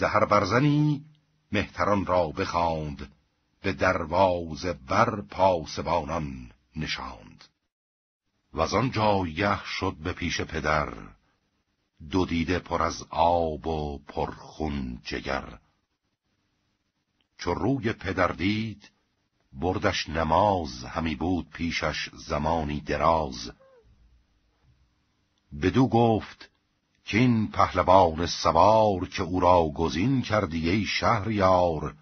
زهر برزنی مهتران را بخواند به درواز بر پاسبانان نشاند و از آن شد به پیش پدر دو دیده پر از آب و پرخون جگر چو روی پدر دید بردش نماز همی بود پیشش زمانی دراز بدو گفت کین پهلوان سوار که او را گزین کردی ای شهریار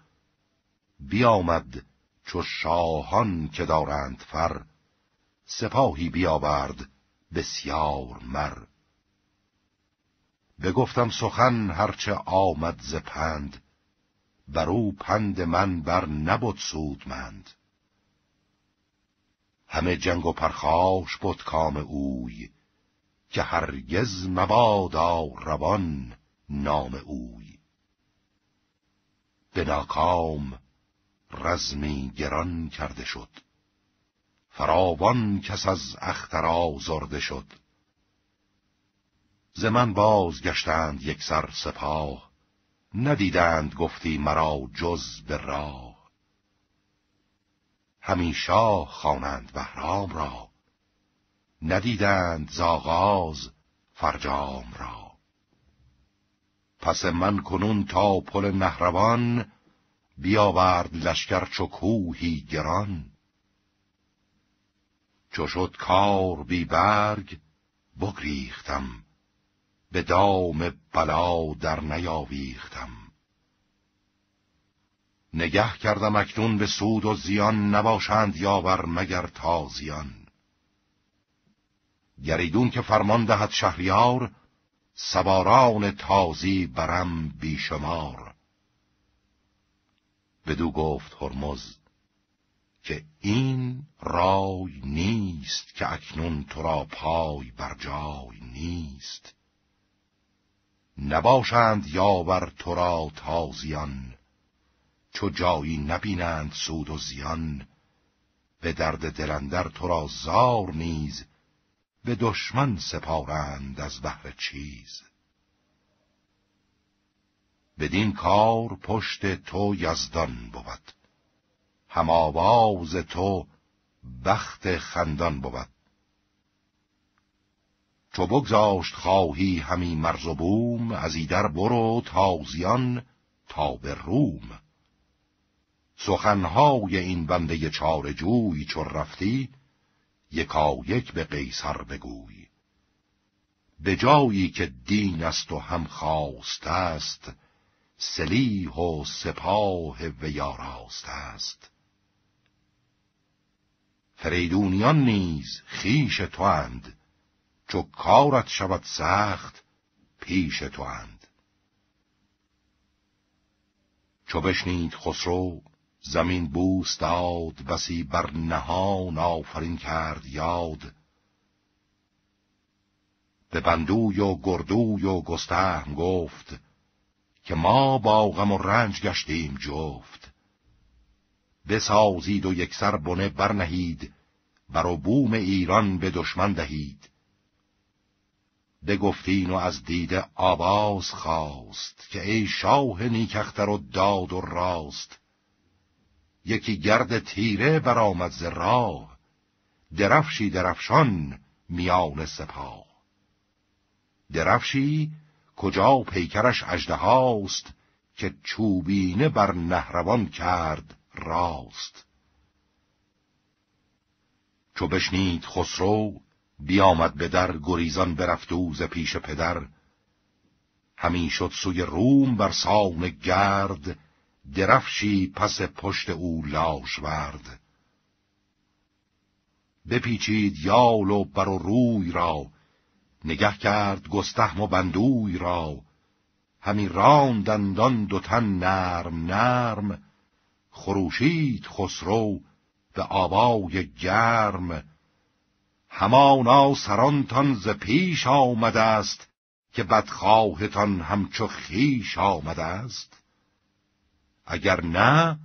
بیامد چو شاهان که دارند فر سپاهی بیاورد بسیار مر بگفتم سخن هرچه آمد ز پند بر او پند من بر نبود سودمند همه جنگ و پرخاش بود کام اوی که هرگز مبادا روان نام اوی به ناکام رزمی گران کرده شد فراوان کس از اخترا زرده شد ز من بازگشتند یک سر سپاه ندیدند گفتی مرا جز به راه همیشه شاه خوانند بهرام را ندیدند زاغاز فرجام را پس من کنون تا پل نهروان بیاورد لشکر چو کوهی گران چو شد کار بی برگ بگریختم به دام بلا در نیاویختم نگه کردم اکنون به سود و زیان نباشند یاور مگر تازیان گریدون که فرمان دهد شهریار سواران تازی برم بیشمار بدو گفت هرمز که این رای نیست که اکنون تو را پای بر جای نیست نباشند یاور تو را تازیان چو جایی نبینند سود و زیان به درد دلندر تو را زار نیز به دشمن سپارند از بحر چیز بدین کار پشت تو یزدان بود هم تو بخت خندان بود چو بگذاشت خواهی همی مرز و بوم از ایدر برو تازیان تا به روم سخنهای این بنده چارجوی جوی چو رفتی یکا یک به قیصر بگوی به جایی که دین است و هم خواست است سلیح و سپاه و یاراست است فریدونیان نیز خیش اند چو کارت شود سخت پیش تواند چو بشنید خسرو زمین بوس داد بسی بر نهان آفرین کرد یاد به بندوی و گردوی و گستهم گفت که ما با غم و رنج گشتیم جفت بسازید و سر بنه برنهید بر و بوم ایران به دشمن دهید گفتین و از دیده آواز خواست که ای شاه نیکختر و داد و راست یکی گرد تیره برآمد ز راه درفشی درفشان میان سپاه درفشی کجا پیکرش اژدهاست که چوبینه بر نهروان کرد راست چو بشنید خسرو بیامد به در گریزان برفت ز پیش پدر همین شد سوی روم بر سان گرد درفشی پس پشت او لاش ورد بپیچید یال و بر و روی را نگه کرد گستهم و بندوی را همی راندندان دندان دوتن نرم نرم خروشید خسرو به آوای گرم همانا سرانتان ز پیش آمده است که بدخواهتان همچو خیش آمده است اگر نه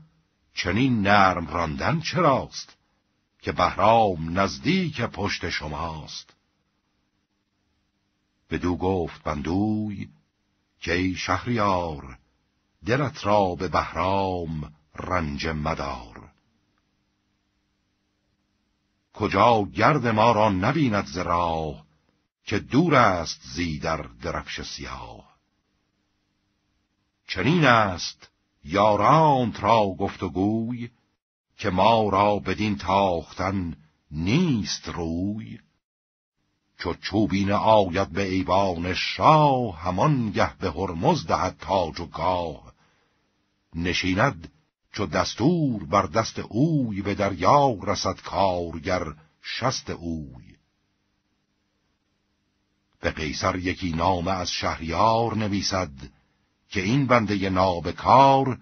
چنین نرم راندن چراست که بهرام نزدیک پشت شماست دو گفت بندوی که ای شهریار دلت را به بهرام رنج مدار کجا گرد ما را نبیند ز که دور است زی در درفش سیاه چنین است یارانت را گفت و گوی که ما را بدین تاختن نیست روی چو چوبین آید به ایوان شاه همان گه به هرمز دهد تاج و گاه نشیند چو دستور بر دست اوی به دریا رسد کارگر شست اوی به قیصر یکی نامه از شهریار نویسد که این بنده نابکار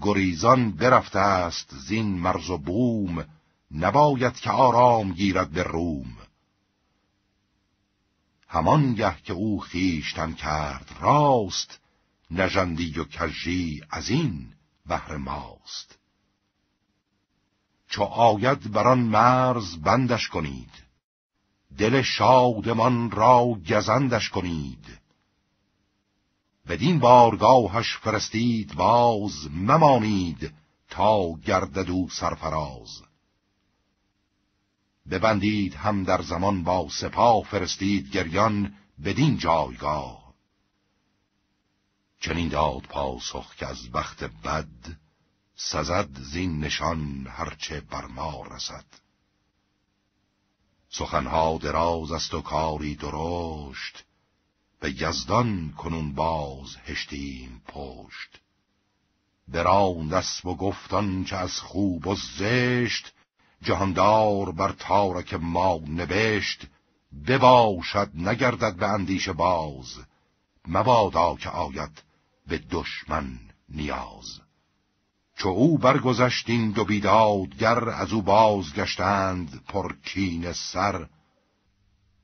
گریزان برفته است زین مرز و بوم نباید که آرام گیرد به روم همان گه که او خیشتن کرد راست نژندی و کژی از این بهر ماست چو آید بران مرز بندش کنید دل شادمان را گزندش کنید بدین بارگاهش فرستید باز ممانید تا گردد و سرفراز ببندید هم در زمان با سپاه فرستید گریان بدین جایگاه چنین داد پاسخ که از بخت بد سزد زین نشان هرچه بر ما رسد سخنها دراز است و کاری درشت به یزدان کنون باز هشتیم پشت براند اسب و گفتان چه از خوب و زشت جهاندار بر تارک ما نبشت بباشد نگردد به اندیشه باز مبادا که آید به دشمن نیاز چو او برگذشت این دو بیدادگر از او بازگشتند پرکین سر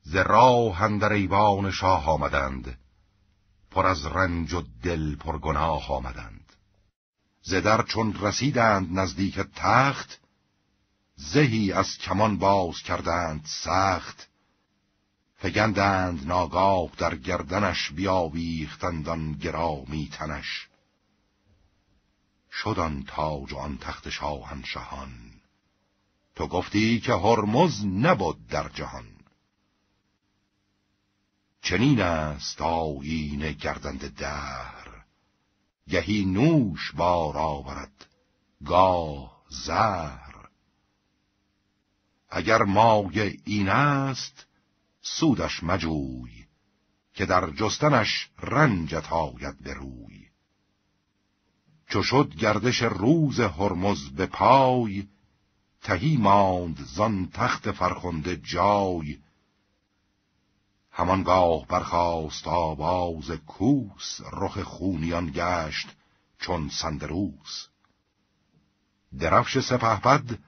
ز راه اندر ایوان شاه آمدند پر از رنج و دل پر گناه آمدند ز در چون رسیدند نزدیک تخت زهی از کمان باز کردند سخت فگندند ناگاه در گردنش بیاویختند آن گرامی تنش شد آن تاج و آن تخت شاهنشهان تو گفتی که هرمز نبود در جهان چنین است آیین گردند در گهی نوش بار آورد گاه زهر اگر مایه این است سودش مجوی که در جستنش رنجت آید بروی روی چو شد گردش روز هرمز به پای تهی ماند زان تخت فرخنده جای همانگاه برخاست آواز کوس رخ خونیان گشت چون سندروس درفش سپهبد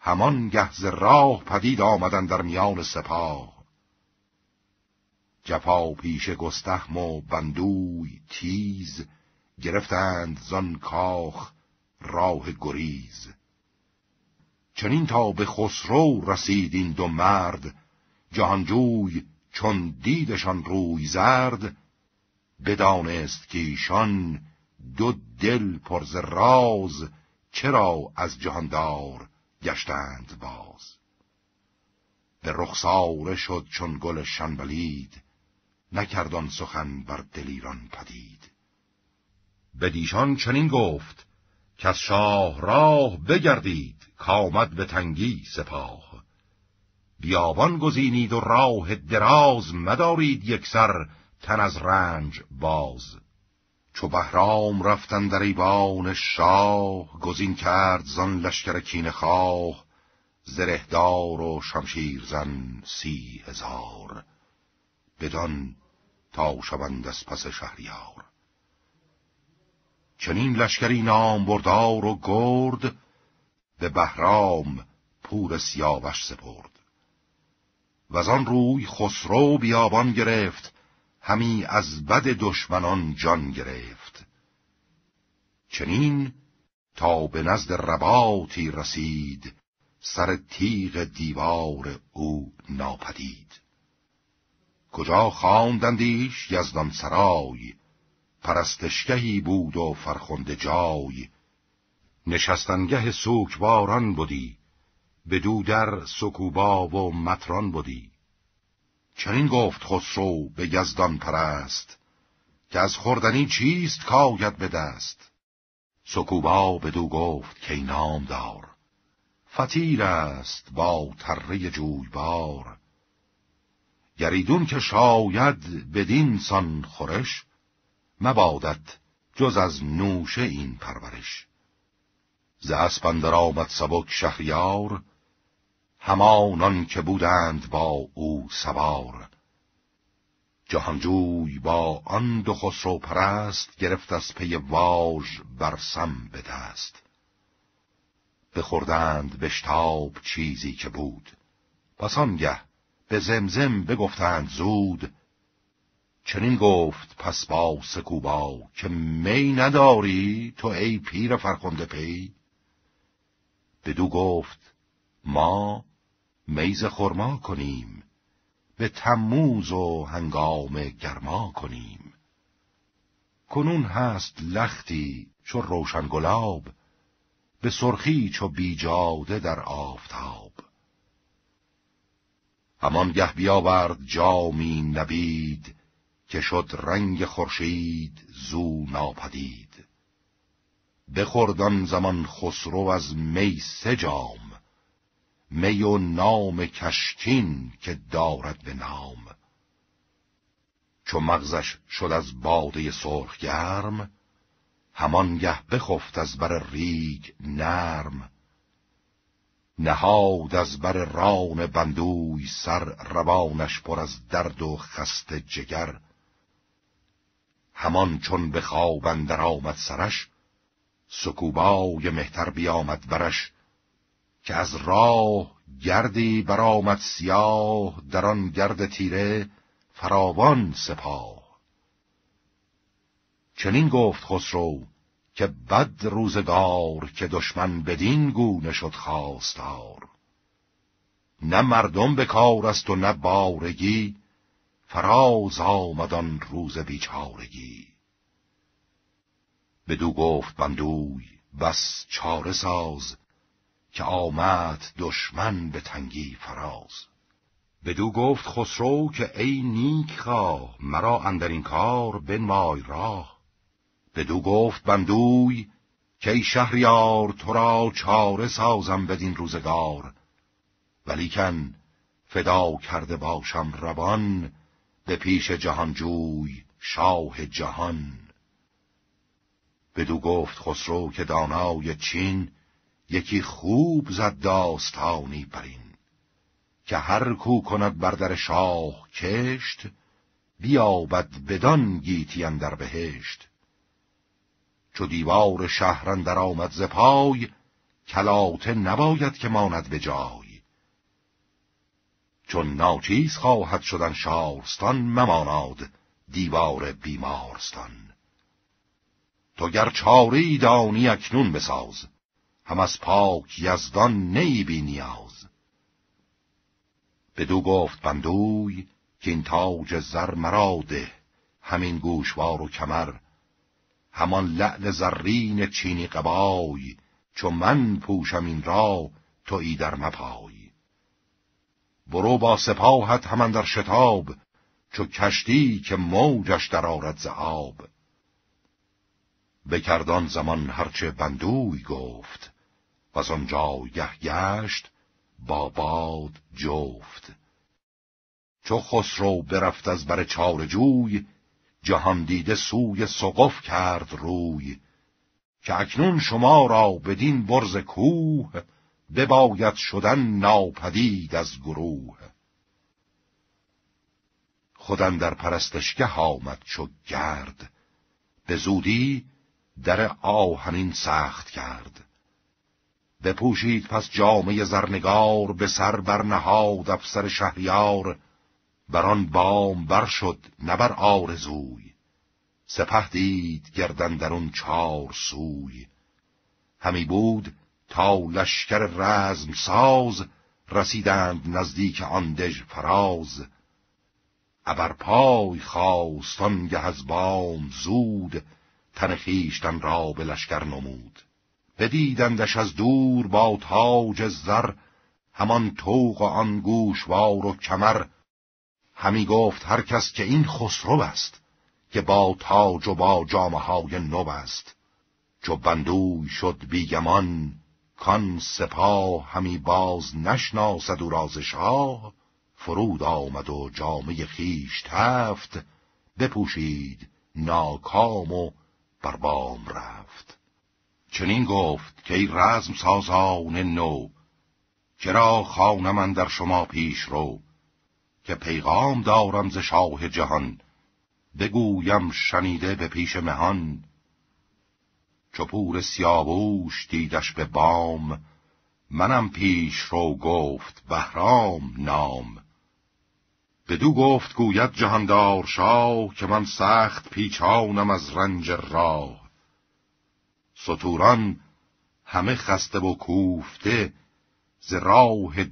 همان گهز راه پدید آمدن در میان سپاه جفا پیش گستهم و بندوی تیز گرفتند زان کاخ راه گریز چنین تا به خسرو رسید این دو مرد جهانجوی چون دیدشان روی زرد بدانست که ایشان دو دل پر راز چرا از جهاندار گشتند باز به رخساره شد چون گل شنبلید نکردان سخن بر دلیران پدید به دیشان چنین گفت که از شاه راه بگردید کامد به تنگی سپاه بیابان گزینید و راه دراز مدارید یک سر تن از رنج باز چو بهرام رفتن در ایوان شاه گزین کرد زان لشکر کین خواه زرهدار و شمشیر زن سی هزار بدان تا شوند از پس شهریار چنین لشکری نام بردار و گرد به بهرام پور سیاوش سپرد و آن روی خسرو بیابان گرفت همی از بد دشمنان جان گرفت چنین تا به نزد رباطی رسید سر تیغ دیوار او ناپدید کجا خواندندیش یزدان سرای پرستشگهی بود و فرخنده جای نشستنگه سوکواران بودی بدو در سکوبا و متران بودی چنین گفت خسرو به یزدان پرست که از خوردنی چیست کاید به دست سکوبا دو گفت که نام دار فتیر است با تره جویبار گریدون که شاید بدین سان خورش مبادت جز از نوشه این پرورش ز اسپندر آمد سبک شهریار همانان که بودند با او سوار جهانجوی با آن دو خسرو پرست گرفت از پی واژ برسم به دست بخوردند بشتاب چیزی که بود پس آنگه به زمزم بگفتند زود چنین گفت پس با سکوبا که می نداری تو ای پیر فرخنده پی بدو گفت ما میز خرما کنیم به تموز و هنگام گرما کنیم کنون هست لختی چو روشن گلاب به سرخی چو بیجاده در آفتاب همان گه بیاورد جامی نبید که شد رنگ خورشید زو ناپدید بخوردان زمان خسرو از می سه جام می و نام کشتین که دارد به نام چو مغزش شد از باده سرخ گرم همان گه بخفت از بر ریگ نرم نهاد از بر ران بندوی سر روانش پر از درد و خست جگر همان چون به خواب اندر آمد سرش سکوبای مهتر بیامد برش که از راه گردی برآمد سیاه در آن گرد تیره فراوان سپاه چنین گفت خسرو که بد روزگار که دشمن بدین گونه شد خواستار نه مردم به کار است و نه بارگی فراز آمدان روز بیچارگی بدو گفت بندوی بس چاره ساز که آمد دشمن به تنگی فراز بدو گفت خسرو که ای نیک خواه مرا اندر این کار بنمای راه بدو گفت بندوی که ای شهریار تو را چاره سازم بدین روزگار ولیکن فدا کرده باشم روان به پیش جهانجوی شاه جهان بدو گفت خسرو که دانای چین یکی خوب زد داستانی برین که هر کو کند بر در شاه کشت بیابد بدان گیتی اندر بهشت چو دیوار شهر در آمد ز پای کلاته نباید که ماند به جای چون ناچیز خواهد شدن شارستان مماناد دیوار بیمارستان تو گر چاری دانی اکنون بساز هم از پاک یزدان نیبی نیاز دو گفت بندوی که این تاج زر مراده همین گوشوار و کمر همان لعل زرین چینی قبای چو من پوشم این را ای در مپای برو با سپاهت همان در شتاب چو کشتی که موجش در آرد ز آب بکردان زمان هرچه بندوی گفت و آنجا یه گشت با باد جفت چو خسرو برفت از بر چار جوی جهان دیده سوی سقف کرد روی که اکنون شما را بدین برز کوه بباید شدن ناپدید از گروه خودم در پرستشگه آمد چو گرد به زودی در آهنین سخت کرد بپوشید پس جامعه زرنگار به سر برنهاد افسر شهریار بر آن بام بر شد نبر آرزوی سپه دید گردن اون چار سوی همی بود تا لشکر رزم ساز رسیدند نزدیک آن دژ فراز ابر پای خواستان گه از بام زود تن خیشتن را به لشکر نمود بدیدندش از دور با تاج زر همان توق آن گوشوار و کمر همی گفت هر کس که این خسرو است که با تاج و با جامه های نو است چو بندوی شد بیگمان کان سپاه همی باز نشناسد و راز شاه فرود آمد و جامه خیش تفت بپوشید ناکام و بر بام رفت چنین گفت که ای رزم سازان نو چرا خانم در شما پیش رو که پیغام دارم ز شاه جهان بگویم شنیده به پیش مهان چپور سیابوش دیدش به بام منم پیش رو گفت بهرام نام بدو گفت گوید جهاندار شاه که من سخت پیچانم از رنج راه سطوران همه خسته و کوفته ز راه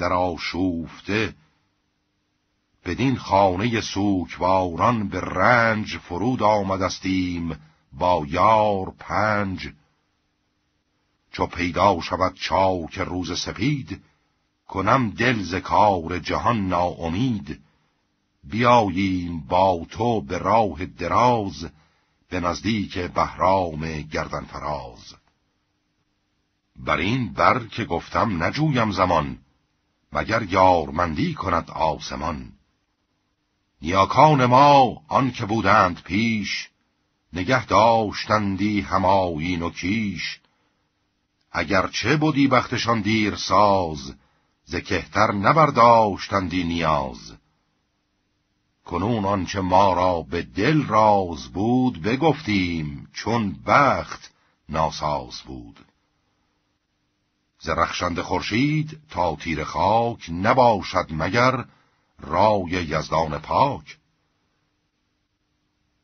را شوفته بدین خانه سوکواران به رنج فرود آمدستیم با یار پنج چو پیدا شود چاک روز سپید کنم دل ز کار جهان ناامید بیاییم با تو به راه دراز به نزدیک بهرام گردن فراز بر این بر که گفتم نجویم زمان مگر یارمندی کند آسمان نیاکان ما آن که بودند پیش نگه داشتندی همایین و کیش اگر چه بودی بختشان دیر ساز زکهتر نبرداشتندی نیاز کنون آنچه ما را به دل راز بود بگفتیم چون بخت ناساز بود زرخشند خورشید تا تیر خاک نباشد مگر رای یزدان پاک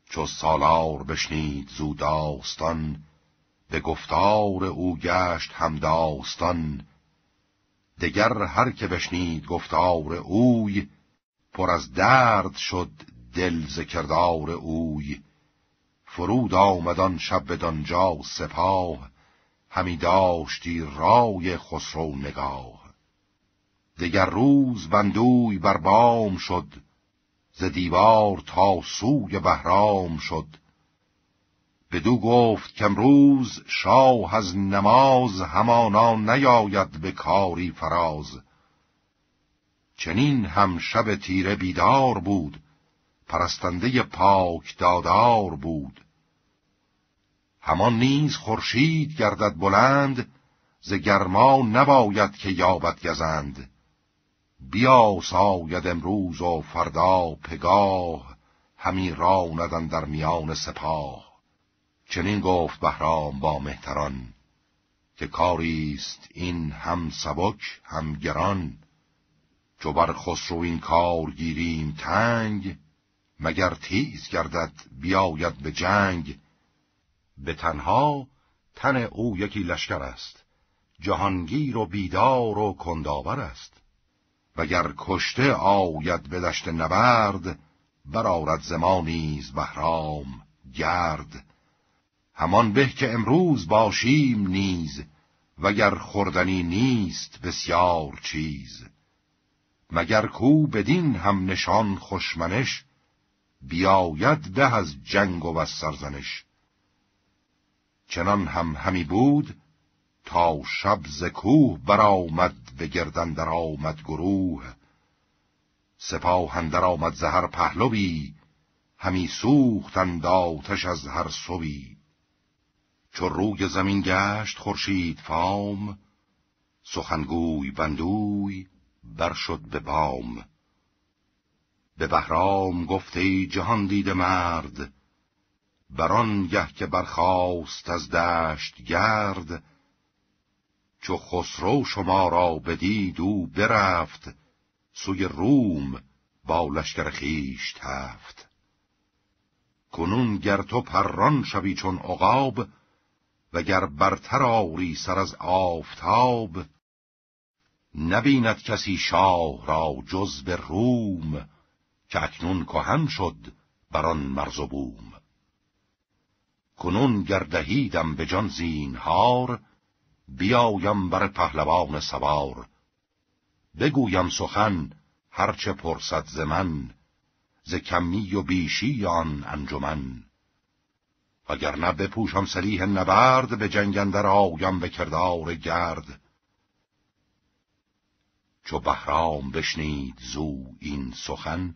چو سالار بشنید زو داستان به گفتار او گشت هم داستان دگر هر که بشنید گفتار اوی پر از درد شد دل ذکردار اوی فرود آمدان شب بدانجا سپاه همی داشتی رای خسرو نگاه دگر روز بندوی بر بام شد ز دیوار تا سوی بهرام شد بدو گفت امروز شاه از نماز همانا نیاید به کاری فراز چنین هم شب تیره بیدار بود پرستنده پاک دادار بود همان نیز خورشید گردد بلند ز گرما نباید که یابد گزند بیا ساید امروز و فردا پگاه همی را راندن در میان سپاه چنین گفت بهرام با مهتران که کاریست این هم سبک هم گران چو بر خسرو این کار گیریم تنگ مگر تیز گردد بیاید به جنگ به تنها تن او یکی لشکر است جهانگیر و بیدار و کنداور است وگر کشته آید به دشت نبرد زما نیز بهرام گرد همان به که امروز باشیم نیز وگر خوردنی نیست بسیار چیز مگر کو بدین هم نشان خوشمنش بیاید ده از جنگ و از سرزنش چنان هم همی بود تا شب ز کوه برآمد به گردن در آمد گروه سپاه اندر آمد ز هر پهلوی همی سوختند آتش از هر سوی چو روی زمین گشت خورشید فام سخنگوی بندوی برشد به بام به بهرام گفت ای جهان دیده مرد آن گه که برخاست از دشت گرد چو خسرو شما را بدید او برفت سوی روم با لشکر خیش تفت کنون گر تو پران شوی چون عقاب گر برتر آوری سر از آفتاب نبیند کسی شاه را جز به روم که اکنون کهن شد بر آن مرز و بوم کنون گردهیدم به جان زینهار بیایم بر پهلوان سوار بگویم سخن هرچه پرسد ز من ز کمی و بیشی آن انجمن اگر نه بپوشم سلیح نبرد به جنگندر آیم به کردار گرد چو بهرام بشنید زو این سخن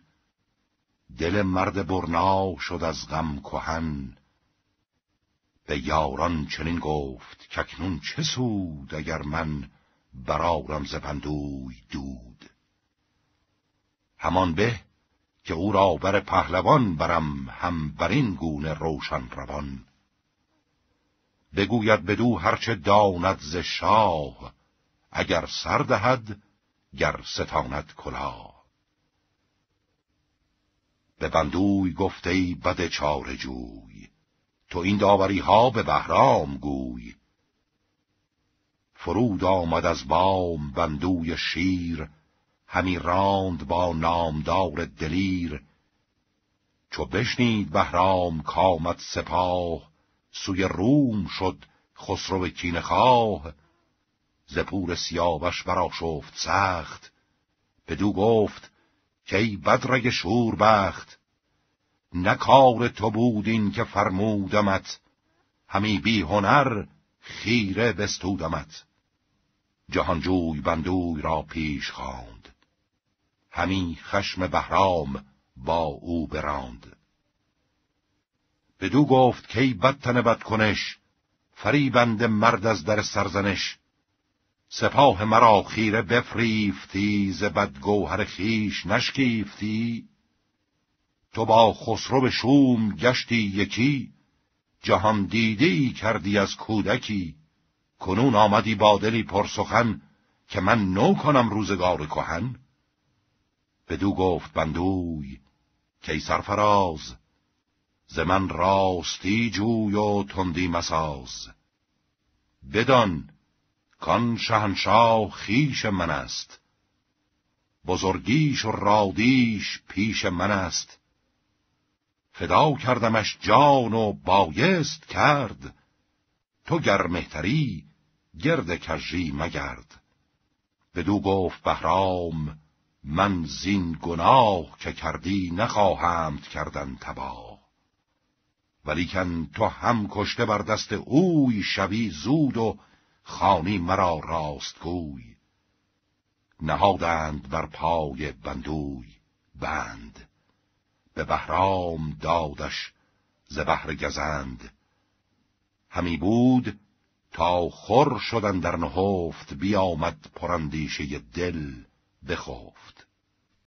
دل مرد برنا شد از غم کهن به یاران چنین گفت ککنون چه سود اگر من برارم ز پندوی دود همان به که او را بر پهلوان برم هم بر این گونه روشن روان بگوید بدو هرچه داند ز شاه اگر سر دهد گر ستاند کلا به بندوی گفته بد چار جوی تو این داوری ها به بهرام گوی فرود آمد از بام بندوی شیر همی راند با نامدار دلیر چو بشنید بهرام کامد سپاه سوی روم شد خسرو کینخواه زپور سیاوش برا شفت سخت بدو گفت که ای بدرگ شور بخت نه تو بود این که فرمودمت همی بی هنر خیره بستودمت جهانجوی بندوی را پیش خواند همی خشم بهرام با او براند بدو گفت ای بدتن بدکنش فریبند مرد از در سرزنش سپاه مرا خیره بفریفتی ز بدگوهر خیش نشکیفتی تو با خسرو شوم گشتی یکی جهان دیده ای کردی از کودکی کنون آمدی با دلی پرسخن که من نو کنم روزگار کهن بدو گفت بندوی کی سرفراز ز من راستی جوی و تندی مساز بدان کان شهنشاه خیش من است بزرگیش و رادیش پیش من است فدا کردمش جان و بایست کرد تو گر مهتری گرد کجی مگرد بدو گفت بهرام من زین گناه که کردی نخواهمت کردن تبا ولیکن تو هم کشته بر دست اوی شوی زود و خانی مرا راست گوی نهادند بر پای بندوی بند به بهرام دادش ز بهر گزند همی بود تا خور شدن در نهفت بیامد پرندیشه دل بخفت